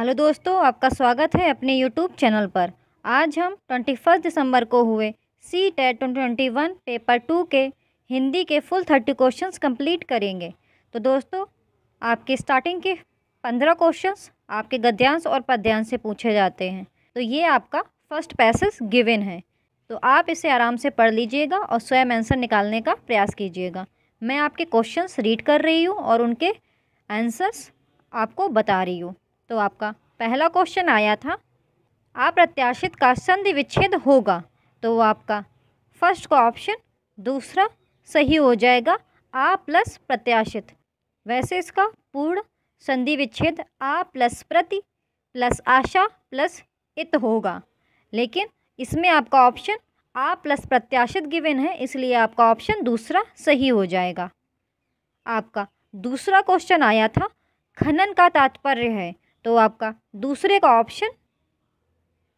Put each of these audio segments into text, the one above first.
hello दोस्तों आपका स्वागत है अपने यूट्यूब चैनल पर आज हम ट्वेंटी फर्स्ट दिसंबर को हुए CTET twenty twenty one paper two के हिंदी के फुल थर्टी क्वेश्चंस कंप्लीट करेंगे तो दोस्तों आपके स्टार्टिंग के पंद्रह क्वेश्चंस आपके गद्यांश और पद्यांश से पूछे जाते हैं तो ये आपका फर्स्ट पैसेज गिविन है तो आप इसे आराम से पढ़ लीजिएगा और स्वयं आंसर निकालने का प्रयास कीजिएगा मैं आपके क्वेश्चंस रीड कर रही हूँ और उनके आंसर्स आपको बता रही हूँ तो आपका पहला क्वेश्चन आया था अप्रत्याशित का संधि विच्छेद होगा तो आपका फर्स्ट का ऑप्शन दूसरा सही हो जाएगा आ प्लस प्रत्याशित वैसे इसका पूर्ण संधि विच्छेद आ प्लस प्रति प्लस आशा प्लस इत होगा लेकिन इसमें आपका ऑप्शन आ प्लस प्रत्याशित गिवन है इसलिए आपका ऑप्शन दूसरा सही हो जाएगा आपका दूसरा क्वेश्चन आया था खनन का तात्पर्य है तो आपका दूसरे का ऑप्शन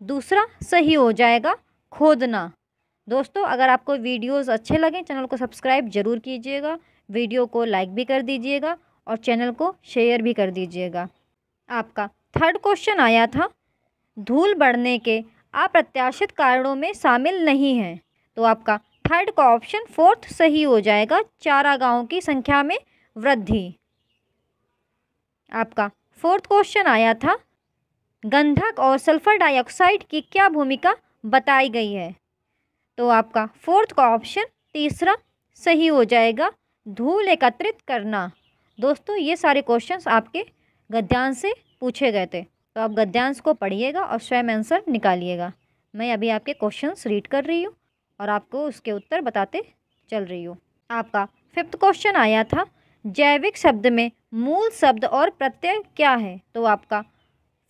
दूसरा सही हो जाएगा खोदना दोस्तों अगर आपको वीडियोस अच्छे लगें चैनल को सब्सक्राइब ज़रूर कीजिएगा वीडियो को लाइक भी कर दीजिएगा और चैनल को शेयर भी कर दीजिएगा आपका थर्ड क्वेश्चन आया था धूल बढ़ने के अप्रत्याशित कारणों में शामिल नहीं हैं तो आपका थर्ड का ऑप्शन फोर्थ सही हो जाएगा गाँव की संख्या में वृद्धि आपका फोर्थ क्वेश्चन आया था गंधक और सल्फर डाइऑक्साइड की क्या भूमिका बताई गई है तो आपका फोर्थ का ऑप्शन तीसरा सही हो जाएगा धूल एकत्रित करना दोस्तों ये सारे क्वेश्चंस आपके गद्यांश से पूछे गए थे तो आप गद्यांश को पढ़िएगा और स्वयं आंसर निकालिएगा मैं अभी आपके क्वेश्चंस रीड कर रही हूँ और आपको उसके उत्तर बताते चल रही हूँ आपका फिफ्थ क्वेश्चन आया था जैविक शब्द में मूल शब्द और प्रत्यय क्या है तो आपका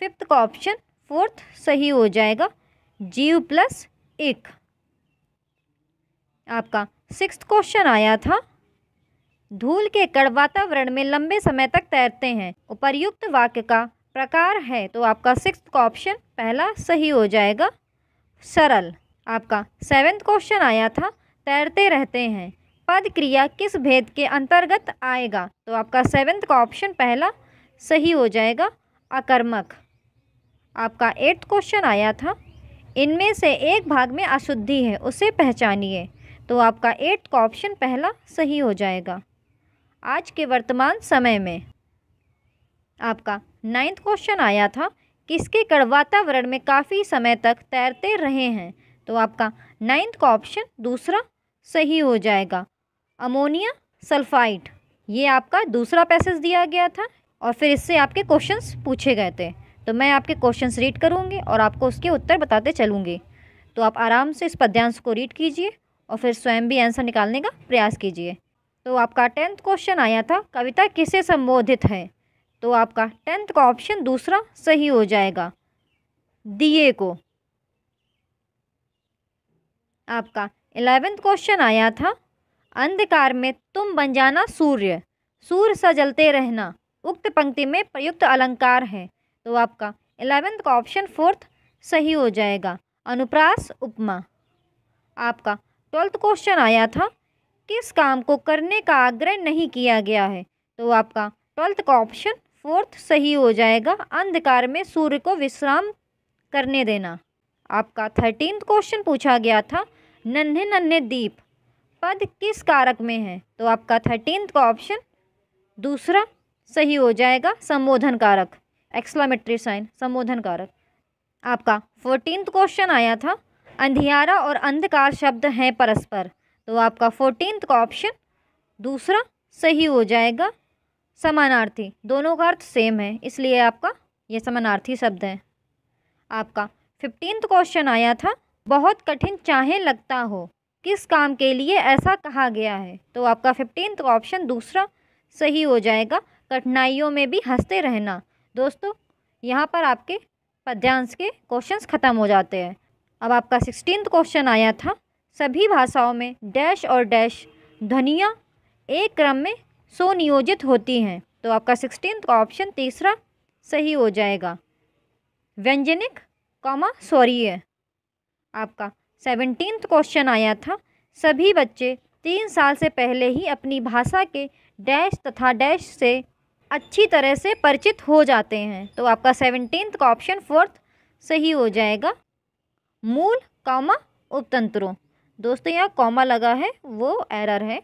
फिफ्थ का ऑप्शन फोर्थ सही हो जाएगा जीव प्लस एक आपका सिक्स क्वेश्चन आया था धूल के कड़ वातावरण में लंबे समय तक तैरते हैं उपर्युक्त वाक्य का प्रकार है तो आपका सिक्स का ऑप्शन पहला सही हो जाएगा सरल आपका सेवेंथ क्वेश्चन आया था तैरते रहते हैं पद क्रिया किस भेद के अंतर्गत आएगा तो आपका सेवेंथ का ऑप्शन पहला सही हो जाएगा अकर्मक आपका एट्थ क्वेश्चन आया था इनमें से एक भाग में अशुद्धि है उसे पहचानिए तो आपका एट्थ का ऑप्शन पहला सही हो जाएगा आज के वर्तमान समय में आपका नाइन्थ क्वेश्चन आया था किसके कड़ वातावरण में काफ़ी समय तक तैरते रहे हैं तो आपका नाइन्थ का ऑप्शन दूसरा सही हो जाएगा अमोनिया सल्फाइड ये आपका दूसरा पैसेज दिया गया था और फिर इससे आपके क्वेश्चंस पूछे गए थे तो मैं आपके क्वेश्चंस रीड करूँगी और आपको उसके उत्तर बताते चलूँगी तो आप आराम से इस पद्यांश को रीड कीजिए और फिर स्वयं भी आंसर निकालने का प्रयास कीजिए तो आपका टेंथ क्वेश्चन आया था कविता किसे संबोधित है तो आपका टेंथ का ऑप्शन दूसरा सही हो जाएगा दिए को आपका एलेवेंथ क्वेश्चन आया था अंधकार में तुम बन जाना सूर्य सूर्य सा जलते रहना उक्त पंक्ति में प्रयुक्त अलंकार है तो आपका एलेवेंथ का ऑप्शन फोर्थ सही हो जाएगा अनुप्रास उपमा आपका ट्वेल्थ क्वेश्चन आया था किस काम को करने का आग्रह नहीं किया गया है तो आपका ट्वेल्थ का ऑप्शन फोर्थ सही हो जाएगा अंधकार में सूर्य को विश्राम करने देना आपका थर्टीन क्वेश्चन पूछा गया था नन्हे नन्हे दीप पद किस कारक में है तो आपका थर्टीन का ऑप्शन दूसरा सही हो जाएगा संबोधन कारक एक्सलामेट्री साइन संबोधन कारक आपका फोर्टीन क्वेश्चन आया था अंधियारा और अंधकार शब्द हैं परस्पर तो आपका फोर्टीन का ऑप्शन दूसरा सही हो जाएगा समानार्थी दोनों का अर्थ सेम है इसलिए आपका ये समानार्थी शब्द है आपका फिफ्टींथ क्वेश्चन आया था बहुत कठिन चाहे लगता हो किस काम के लिए ऐसा कहा गया है तो आपका फिफ्टीन ऑप्शन दूसरा सही हो जाएगा कठिनाइयों में भी हंसते रहना दोस्तों यहाँ पर आपके पद्यांश के क्वेश्चंस ख़त्म हो जाते हैं अब आपका सिक्सटीन क्वेश्चन आया था सभी भाषाओं में डैश और डैश ध्वनियाँ एक क्रम में सुनियोजित होती हैं तो आपका सिक्सटीन का ऑप्शन तीसरा सही हो जाएगा व्यंजनिक कॉमा है आपका सेवनटीन क्वेश्चन आया था सभी बच्चे तीन साल से पहले ही अपनी भाषा के डैश तथा डैश से अच्छी तरह से परिचित हो जाते हैं तो आपका सेवनटीन का ऑप्शन फोर्थ सही हो जाएगा मूल कॉमा उपतंत्रों दोस्तों यहाँ कॉमा लगा है वो एरर है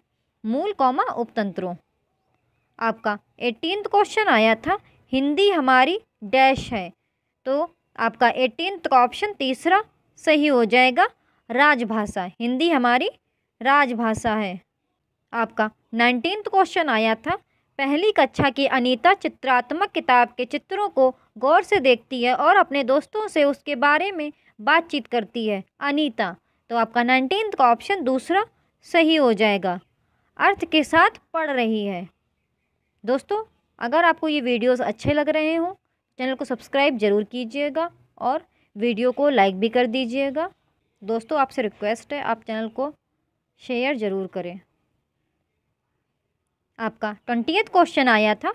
मूल कॉमा उपतंत्रों आपका एटीन क्वेश्चन आया था हिंदी हमारी डैश है तो आपका एटीन का ऑप्शन तीसरा सही हो जाएगा राजभाषा हिंदी हमारी राजभाषा है आपका नाइनटीन्थ क्वेश्चन आया था पहली कक्षा की अनीता चित्रात्मक किताब के चित्रों को गौर से देखती है और अपने दोस्तों से उसके बारे में बातचीत करती है अनीता तो आपका नाइनटीन्थ का ऑप्शन दूसरा सही हो जाएगा अर्थ के साथ पढ़ रही है दोस्तों अगर आपको ये वीडियोस अच्छे लग रहे हों चैनल को सब्सक्राइब ज़रूर कीजिएगा और वीडियो को लाइक भी कर दीजिएगा दोस्तों आपसे रिक्वेस्ट है आप चैनल को शेयर ज़रूर करें आपका ट्वेंटी क्वेश्चन आया था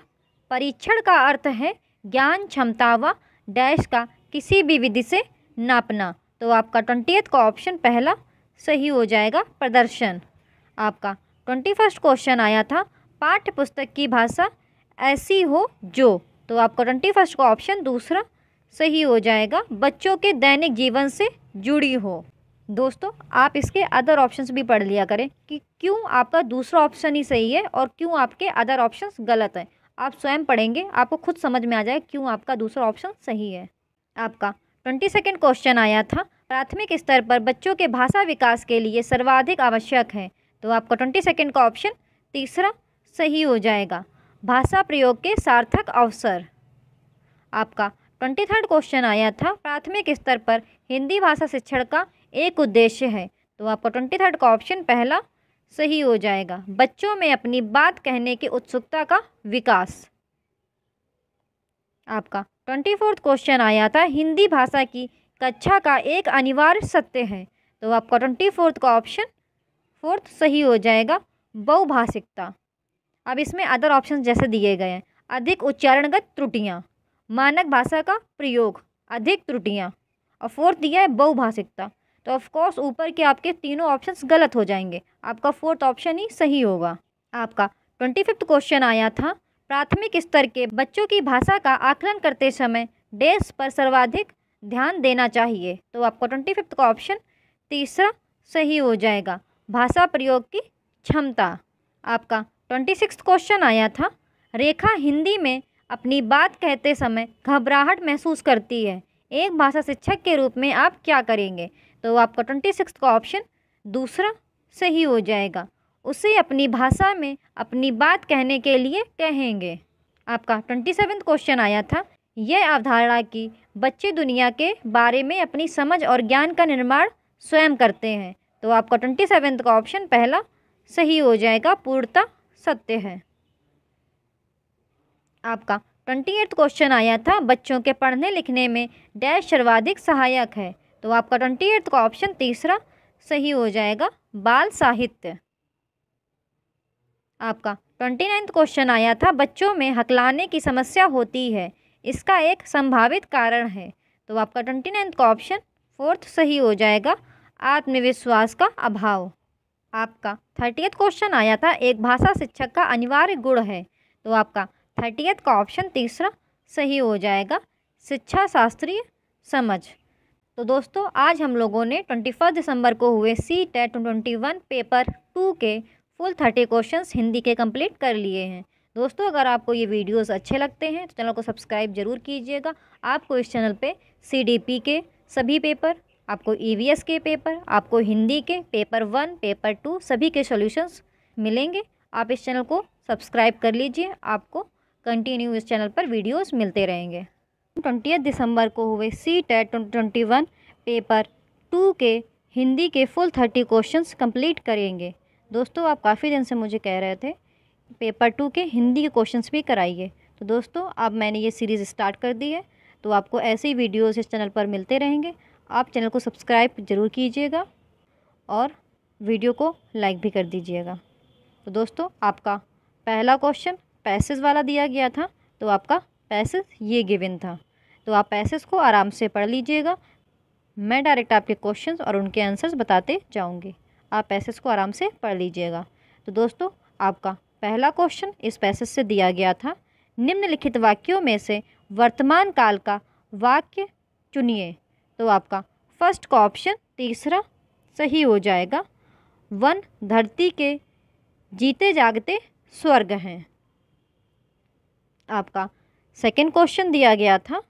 परीक्षण का अर्थ है ज्ञान क्षमता व डैश का किसी भी विधि से नापना तो आपका ट्वेंटी का ऑप्शन पहला सही हो जाएगा प्रदर्शन आपका ट्वेंटी फर्स्ट क्वेश्चन आया था पाठ्य पुस्तक की भाषा ऐसी हो जो तो आपका ट्वेंटी फर्स्ट का ऑप्शन दूसरा सही हो जाएगा बच्चों के दैनिक जीवन से जुड़ी हो दोस्तों आप इसके अदर ऑप्शंस भी पढ़ लिया करें कि क्यों आपका दूसरा ऑप्शन ही सही है और क्यों आपके अदर ऑप्शंस गलत हैं आप स्वयं पढ़ेंगे आपको खुद समझ में आ जाए क्यों आपका दूसरा ऑप्शन सही है आपका ट्वेंटी सेकेंड क्वेश्चन आया था प्राथमिक स्तर पर बच्चों के भाषा विकास के लिए सर्वाधिक आवश्यक है तो आपका ट्वेंटी सेकेंड का ऑप्शन तीसरा सही हो जाएगा भाषा प्रयोग के सार्थक अवसर आपका ट्वेंटी थर्ड क्वेश्चन आया था प्राथमिक स्तर पर हिंदी भाषा शिक्षण का एक उद्देश्य है तो आपका ट्वेंटी थर्ड का ऑप्शन पहला सही हो जाएगा बच्चों में अपनी बात कहने की उत्सुकता का विकास आपका ट्वेंटी फोर्थ क्वेश्चन आया था हिंदी भाषा की कक्षा का एक अनिवार्य सत्य है तो आपका ट्वेंटी फोर्थ का ऑप्शन फोर्थ सही हो जाएगा बहुभाषिकता अब इसमें अदर ऑप्शन जैसे दिए गए हैं अधिक उच्चारणगत त्रुटियाँ मानक भाषा का प्रयोग अधिक त्रुटियाँ और फोर्थ दिया है बहुभाषिकता तो ऑफकोर्स ऊपर के आपके तीनों ऑप्शंस गलत हो जाएंगे आपका फोर्थ ऑप्शन ही सही होगा आपका ट्वेंटी फिफ्थ क्वेश्चन आया था प्राथमिक स्तर के बच्चों की भाषा का आकलन करते समय डेस पर सर्वाधिक ध्यान देना चाहिए तो आपका ट्वेंटी फिफ्थ का ऑप्शन तीसरा सही हो जाएगा भाषा प्रयोग की क्षमता आपका ट्वेंटी सिक्स क्वेश्चन आया था रेखा हिंदी में अपनी बात कहते समय घबराहट महसूस करती है एक भाषा शिक्षक के रूप में आप क्या करेंगे तो आपका ट्वेंटी सिक्स का ऑप्शन दूसरा सही हो जाएगा उसे अपनी भाषा में अपनी बात कहने के लिए कहेंगे आपका ट्वेंटी सेवेंथ क्वेश्चन आया था यह अवधारणा कि बच्चे दुनिया के बारे में अपनी समझ और ज्ञान का निर्माण स्वयं करते हैं तो आपका ट्वेंटी सेवेंथ का ऑप्शन पहला सही हो जाएगा पूर्णता सत्य है आपका ट्वेंटी एट्थ क्वेश्चन आया था बच्चों के पढ़ने लिखने में डैश सर्वाधिक सहायक है तो आपका ट्वेंटी एट्थ का ऑप्शन तीसरा सही हो जाएगा बाल साहित्य आपका ट्वेंटी नाइन्थ क्वेश्चन आया था बच्चों में हकलाने की समस्या होती है इसका एक संभावित कारण है तो आपका ट्वेंटी नाइन्थ का ऑप्शन फोर्थ सही हो जाएगा आत्मविश्वास का अभाव आपका थर्टीथ क्वेश्चन आया था एक भाषा शिक्षक का अनिवार्य गुण है तो आपका थर्टियथ का ऑप्शन तीसरा सही हो जाएगा शिक्षा शास्त्रीय समझ तो दोस्तों आज हम लोगों ने ट्वेंटी फर्स्ट दिसंबर को हुए C e TET twenty one paper two के फुल थर्टी क्वेश्चंस हिंदी के कंप्लीट कर लिए हैं दोस्तों अगर आपको ये वीडियोस अच्छे लगते हैं तो चैनल को सब्सक्राइब जरूर कीजिएगा आपको इस चैनल पे सी के सभी पेपर आपको ई e के पेपर आपको हिंदी के पेपर वन पेपर टू सभी के सोल्यूशंस मिलेंगे आप इस चैनल को सब्सक्राइब कर लीजिए आपको कंटिन्यू इस चैनल पर वीडियोस मिलते रहेंगे ट्वेंटी दिसंबर को हुए CTET twenty one paper two के हिंदी के फुल थर्टी क्वेश्चंस कंप्लीट करेंगे दोस्तों आप काफ़ी दिन से मुझे कह रहे थे पेपर टू के हिंदी के क्वेश्चंस भी कराइए तो दोस्तों अब मैंने ये सीरीज़ स्टार्ट कर दी है तो आपको ऐसे ही वीडियोज़ इस चैनल पर मिलते रहेंगे आप चैनल को सब्सक्राइब ज़रूर कीजिएगा और वीडियो को लाइक भी कर दीजिएगा तो दोस्तों आपका पहला क्वेश्चन पैसेज वाला दिया गया था तो आपका पैसेज ये गिवन था तो आप पैसेज को आराम से पढ़ लीजिएगा मैं डायरेक्ट आपके क्वेश्चंस और उनके आंसर्स बताते जाऊँगी आप पैसेज को आराम से पढ़ लीजिएगा तो दोस्तों आपका पहला क्वेश्चन इस पैसेज से दिया गया था निम्नलिखित वाक्यों में से वर्तमान काल का वाक्य चुनिए तो आपका फर्स्ट का ऑप्शन तीसरा सही हो जाएगा वन धरती के जीते जागते स्वर्ग हैं आपका सेकंड क्वेश्चन दिया गया था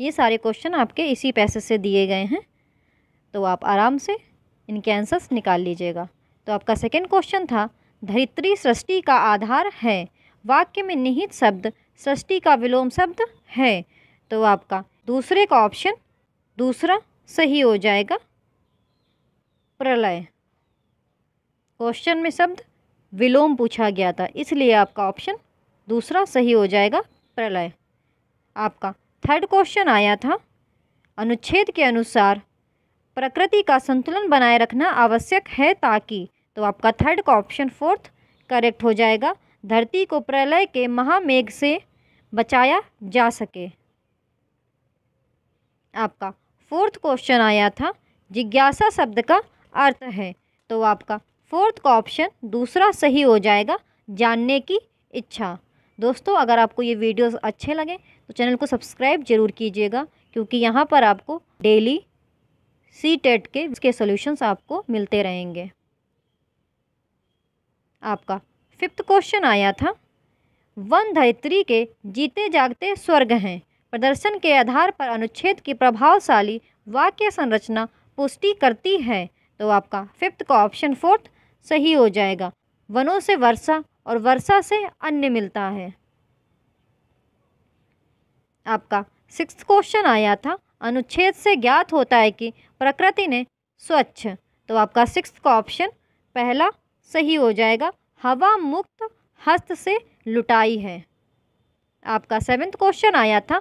ये सारे क्वेश्चन आपके इसी पैसे से दिए गए हैं तो आप आराम से इनके आंसर्स निकाल लीजिएगा तो आपका सेकंड क्वेश्चन था धरित्री सृष्टि का आधार है वाक्य में निहित शब्द सृष्टि का विलोम शब्द है तो आपका दूसरे का ऑप्शन दूसरा सही हो जाएगा प्रलय क्वेश्चन में शब्द विलोम पूछा गया था इसलिए आपका ऑप्शन दूसरा सही हो जाएगा प्रलय आपका थर्ड क्वेश्चन आया था अनुच्छेद के अनुसार प्रकृति का संतुलन बनाए रखना आवश्यक है ताकि तो आपका थर्ड का ऑप्शन फोर्थ करेक्ट हो जाएगा धरती को प्रलय के महामेघ से बचाया जा सके आपका फोर्थ क्वेश्चन आया था जिज्ञासा शब्द का अर्थ है तो आपका फोर्थ का ऑप्शन दूसरा सही हो जाएगा जानने की इच्छा दोस्तों अगर आपको ये वीडियोस अच्छे लगें तो चैनल को सब्सक्राइब ज़रूर कीजिएगा क्योंकि यहाँ पर आपको डेली सी टेट e के उसके सोल्यूशंस आपको मिलते रहेंगे आपका फिफ्थ क्वेश्चन आया था वन धरित्री के जीते जागते स्वर्ग हैं प्रदर्शन के आधार पर अनुच्छेद की प्रभावशाली वाक्य संरचना पुष्टि करती है तो आपका फिफ्थ का ऑप्शन फोर्थ सही हो जाएगा वनों से वर्षा और वर्षा से अन्य मिलता है आपका सिक्स क्वेश्चन आया था अनुच्छेद से ज्ञात होता है कि प्रकृति ने स्वच्छ तो आपका सिक्स का ऑप्शन पहला सही हो जाएगा हवा मुक्त हस्त से लुटाई है आपका सेवेंथ क्वेश्चन आया था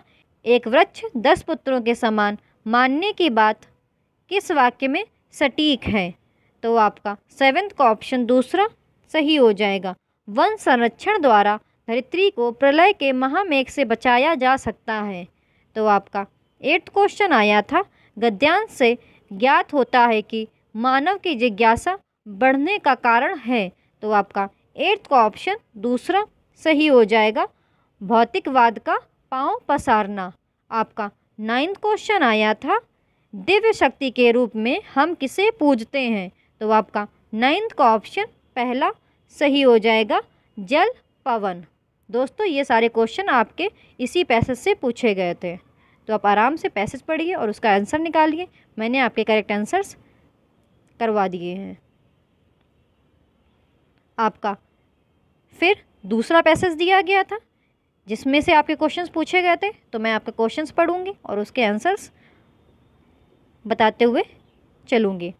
एक वृक्ष दस पुत्रों के समान मानने की बात किस वाक्य में सटीक है तो आपका सेवेंथ का ऑप्शन दूसरा सही हो जाएगा वन संरक्षण द्वारा धरित्री को प्रलय के महामेघ से बचाया जा सकता है तो आपका एट्थ क्वेश्चन आया था गद्यांश से ज्ञात होता है कि मानव की जिज्ञासा बढ़ने का कारण है तो आपका एट्थ का ऑप्शन दूसरा सही हो जाएगा भौतिकवाद का पांव पसारना आपका नाइन्थ क्वेश्चन आया था दिव्य शक्ति के रूप में हम किसे पूजते हैं तो आपका नाइन्थ का ऑप्शन पहला सही हो जाएगा जल पवन दोस्तों ये सारे क्वेश्चन आपके इसी पैसेज से पूछे गए थे तो आप आराम से पैसेज पढ़िए और उसका आंसर निकालिए मैंने आपके करेक्ट आंसर्स करवा दिए हैं आपका फिर दूसरा पैसेज दिया गया था जिसमें से आपके क्वेश्चंस पूछे गए थे तो मैं आपके क्वेश्चंस पढ़ूंगी और उसके आंसर्स बताते हुए चलूँगी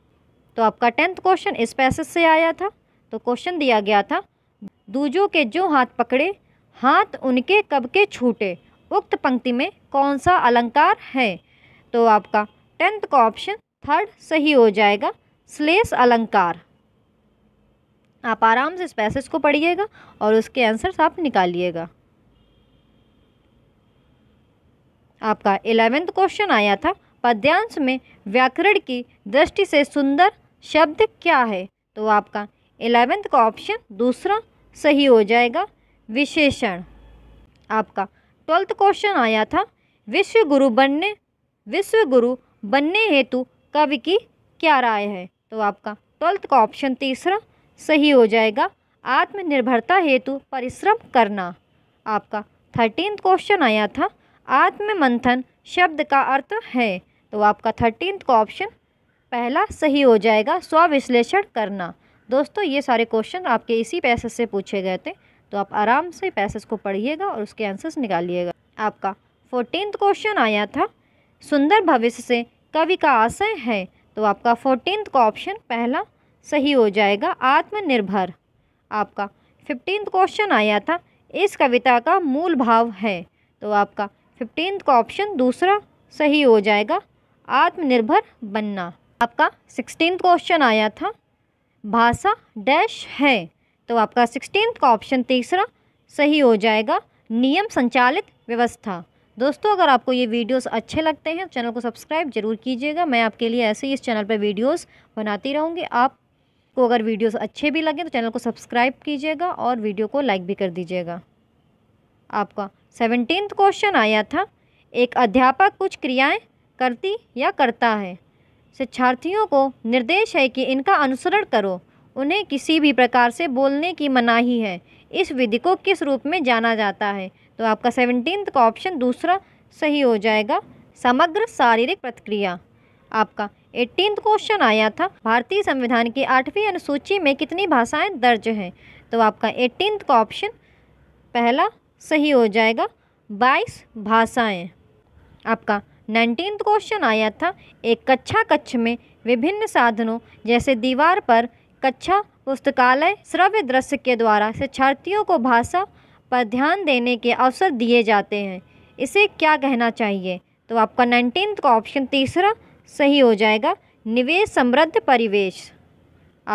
तो आपका टेंथ क्वेश्चन इस पैसेज से आया था तो क्वेश्चन दिया गया था दूजों के जो हाथ पकड़े हाथ उनके कब के छूटे उक्त पंक्ति में कौन सा अलंकार है तो आपका टेंथ का ऑप्शन थर्ड सही हो जाएगा स्लेस अलंकार आप आराम से इस पैसेज को पढ़िएगा और उसके आंसर्स आप निकालिएगा आपका इलेवेंथ क्वेश्चन आया था पद्यांश में व्याकरण की दृष्टि से सुंदर शब्द क्या है तो आपका एलेवेंथ का ऑप्शन दूसरा सही हो जाएगा विशेषण आपका ट्वेल्थ क्वेश्चन आया था विश्व गुरु बनने विश्व गुरु बनने हेतु कवि की क्या राय है तो आपका ट्वेल्थ का ऑप्शन तीसरा सही हो जाएगा आत्मनिर्भरता हेतु परिश्रम करना आपका थर्टीन क्वेश्चन आया था आत्म मंथन शब्द का अर्थ है तो आपका थर्टीन का ऑप्शन पहला सही हो जाएगा स्वविश्लेषण करना दोस्तों ये सारे क्वेश्चन आपके इसी पैसेज से पूछे गए थे तो आप आराम से पैसेज को पढ़िएगा और उसके आंसर्स निकालिएगा आपका फोर्टीन क्वेश्चन आया था सुंदर भविष्य से कवि का आशय है तो आपका फोर्टीन का ऑप्शन पहला सही हो जाएगा आत्मनिर्भर आपका फिफ्टीन क्वेश्चन आया था इस कविता का मूल भाव है तो आपका फिफ्टीन का ऑप्शन दूसरा सही हो जाएगा आत्मनिर्भर बनना आपका सिक्सटीन क्वेश्चन आया था भाषा डैश है तो आपका सिक्सटीन का ऑप्शन तीसरा सही हो जाएगा नियम संचालित व्यवस्था दोस्तों अगर आपको ये वीडियोस अच्छे लगते हैं तो चैनल को सब्सक्राइब जरूर कीजिएगा मैं आपके लिए ऐसे ही इस चैनल पर वीडियोस बनाती रहूँगी आपको अगर वीडियोस अच्छे भी लगे तो चैनल को सब्सक्राइब कीजिएगा और वीडियो को लाइक भी कर दीजिएगा आपका सेवनटीन क्वेश्चन आया था एक अध्यापक कुछ क्रियाएँ करती या करता है शिक्षार्थियों को निर्देश है कि इनका अनुसरण करो उन्हें किसी भी प्रकार से बोलने की मनाही है इस विधि को किस रूप में जाना जाता है तो आपका सेवनटीन का ऑप्शन दूसरा सही हो जाएगा समग्र शारीरिक प्रतिक्रिया आपका एट्टीन क्वेश्चन आया था भारतीय संविधान की आठवीं अनुसूची में कितनी भाषाएं दर्ज हैं तो आपका एट्टीन का ऑप्शन पहला सही हो जाएगा बाईस भाषाएं आपका नाइनटीन क्वेश्चन आया था एक कक्षा कक्ष में विभिन्न साधनों जैसे दीवार पर कक्षा पुस्तकालय श्रव्य दृश्य के द्वारा शिक्षार्थियों को भाषा पर ध्यान देने के अवसर दिए जाते हैं इसे क्या कहना चाहिए तो आपका नाइनटीन का ऑप्शन तीसरा सही हो जाएगा निवेश समृद्ध परिवेश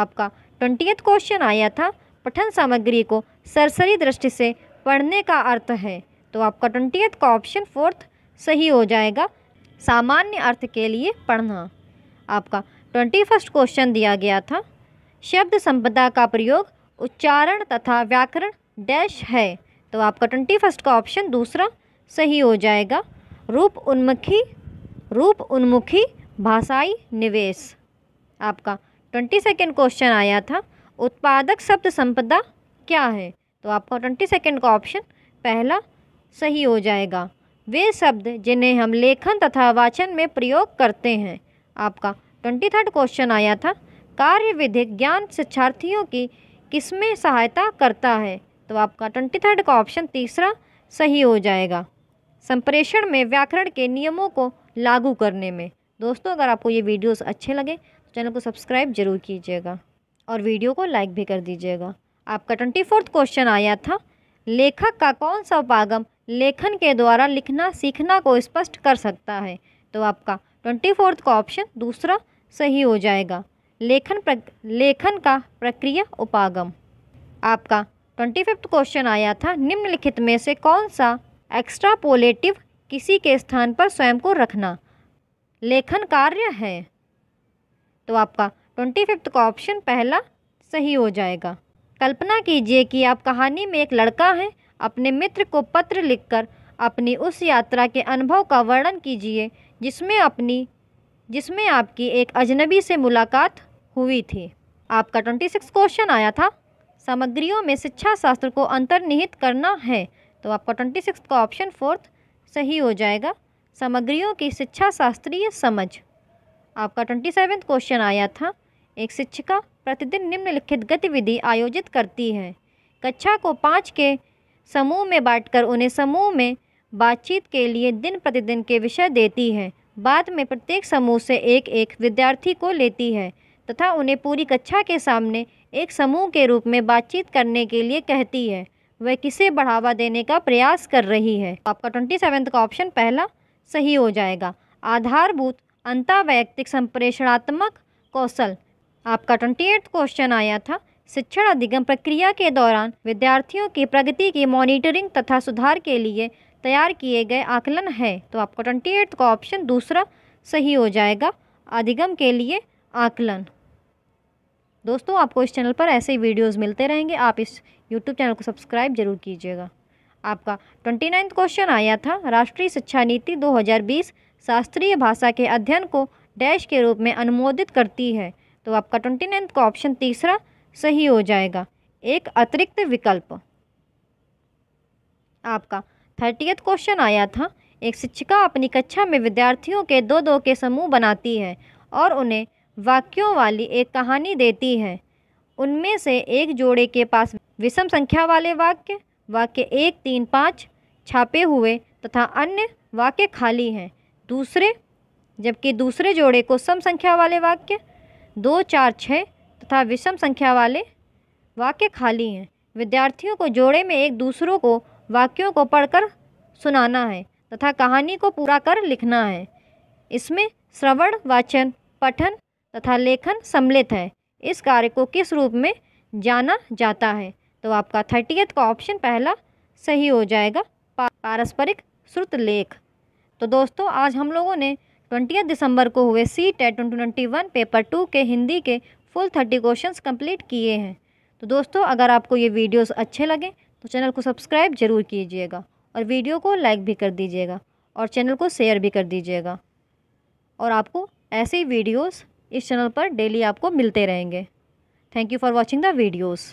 आपका ट्वेंटियथ क्वेश्चन आया था पठन सामग्री को सरसरी दृष्टि से पढ़ने का अर्थ है तो आपका ट्वेंटियथ का ऑप्शन फोर्थ सही हो जाएगा सामान्य अर्थ के लिए पढ़ना आपका ट्वेंटी फर्स्ट क्वेश्चन दिया गया था शब्द संपदा का प्रयोग उच्चारण तथा व्याकरण डैश है तो आपका ट्वेंटी फर्स्ट का ऑप्शन दूसरा सही हो जाएगा रूप उन्मुखी रूप उन्मुखी भाषाई निवेश आपका ट्वेंटी सेकेंड क्वेश्चन आया था उत्पादक शब्द संपदा क्या है तो आपका ट्वेंटी सेकेंड का ऑप्शन पहला सही हो जाएगा वे शब्द जिन्हें हम लेखन तथा वाचन में प्रयोग करते हैं आपका ट्वेंटी थर्ड क्वेश्चन आया था कार्य विधिक ज्ञान शिक्षार्थियों की किसमें सहायता करता है तो आपका ट्वेंटी थर्ड का ऑप्शन तीसरा सही हो जाएगा संप्रेषण में व्याकरण के नियमों को लागू करने में दोस्तों अगर आपको ये वीडियोस अच्छे लगे तो चैनल को सब्सक्राइब जरूर कीजिएगा और वीडियो को लाइक भी कर दीजिएगा आपका ट्वेंटी फोर्थ क्वेश्चन आया था लेखक का कौन सा उपागम लेखन के द्वारा लिखना सीखना को स्पष्ट कर सकता है तो आपका ट्वेंटी फोर्थ का ऑप्शन दूसरा सही हो जाएगा लेखन प्रक, लेखन का प्रक्रिया उपागम आपका ट्वेंटी फिफ्थ क्वेश्चन आया था निम्नलिखित में से कौन सा एक्स्ट्रापोलेटिव किसी के स्थान पर स्वयं को रखना लेखन कार्य है तो आपका ट्वेंटी फिफ्थ का ऑप्शन पहला सही हो जाएगा कल्पना कीजिए कि आप कहानी में एक लड़का है अपने मित्र को पत्र लिखकर अपनी उस यात्रा के अनुभव का वर्णन कीजिए जिसमें अपनी जिसमें आपकी एक अजनबी से मुलाकात हुई थी आपका ट्वेंटी सिक्स क्वेश्चन आया था सामग्रियों में शिक्षा शास्त्र को अंतर्निहित करना है तो आपका ट्वेंटी सिक्स का ऑप्शन फोर्थ सही हो जाएगा सामग्रियों की शिक्षा शास्त्रीय समझ आपका ट्वेंटी सेवन क्वेश्चन आया था एक शिक्षिका प्रतिदिन निम्नलिखित गतिविधि आयोजित करती है कक्षा को पाँच के समूह में बांटकर उन्हें समूह में बातचीत के लिए दिन प्रतिदिन के विषय देती है बाद में प्रत्येक समूह से एक एक विद्यार्थी को लेती है तथा उन्हें पूरी कक्षा के सामने एक समूह के रूप में बातचीत करने के लिए कहती है वह किसे बढ़ावा देने का प्रयास कर रही है आपका ट्वेंटी सेवेंथ का ऑप्शन पहला सही हो जाएगा आधारभूत अंतर्वैयक्तिक संप्रेषणात्मक कौशल आपका ट्वेंटी एट्थ क्वेश्चन आया था शिक्षण अधिगम प्रक्रिया के दौरान विद्यार्थियों की प्रगति की मॉनिटरिंग तथा सुधार के लिए तैयार किए गए आकलन है तो आपका ट्वेंटी एट्थ का ऑप्शन दूसरा सही हो जाएगा अधिगम के लिए आकलन दोस्तों आपको इस चैनल पर ऐसे ही वीडियोस मिलते रहेंगे आप इस यूट्यूब चैनल को सब्सक्राइब जरूर कीजिएगा आपका ट्वेंटी नाइन्थ क्वेश्चन आया था राष्ट्रीय शिक्षा नीति 2020 शास्त्रीय भाषा के अध्ययन को डैश के रूप में अनुमोदित करती है तो आपका ट्वेंटी नाइन्थ का ऑप्शन तीसरा सही हो जाएगा एक अतिरिक्त विकल्प आपका थर्टियथ क्वेश्चन आया था एक शिक्षिका अपनी कक्षा में विद्यार्थियों के दो दो के समूह बनाती है और उन्हें वाक्यों वाली एक कहानी देती है उनमें से एक जोड़े के पास विषम संख्या वाले वाक्य वाक्य एक तीन पाँच छापे हुए तथा अन्य वाक्य खाली हैं दूसरे जबकि दूसरे जोड़े को सम संख्या वाले वाक्य दो चार छः तथा विषम संख्या वाले वाक्य खाली हैं विद्यार्थियों को जोड़े में एक दूसरों को वाक्यों को पढ़कर सुनाना है तथा कहानी को पूरा कर लिखना है इसमें श्रवण वाचन पठन तथा लेखन सम्मिलित है इस कार्य को किस रूप में जाना जाता है तो आपका थर्टीएथ का ऑप्शन पहला सही हो जाएगा पारस्परिक श्रुत लेख तो दोस्तों आज हम लोगों ने ट्वेंटी दिसंबर को हुए CTET twenty paper two के हिंदी के फुल थर्टी क्वेश्चन कम्प्लीट किए हैं तो दोस्तों अगर आपको ये वीडियोस अच्छे लगें तो चैनल को सब्सक्राइब ज़रूर कीजिएगा और वीडियो को लाइक भी कर दीजिएगा और चैनल को शेयर भी कर दीजिएगा और आपको ऐसे ही वीडियोस इस चैनल पर डेली आपको मिलते रहेंगे thank you for watching the videos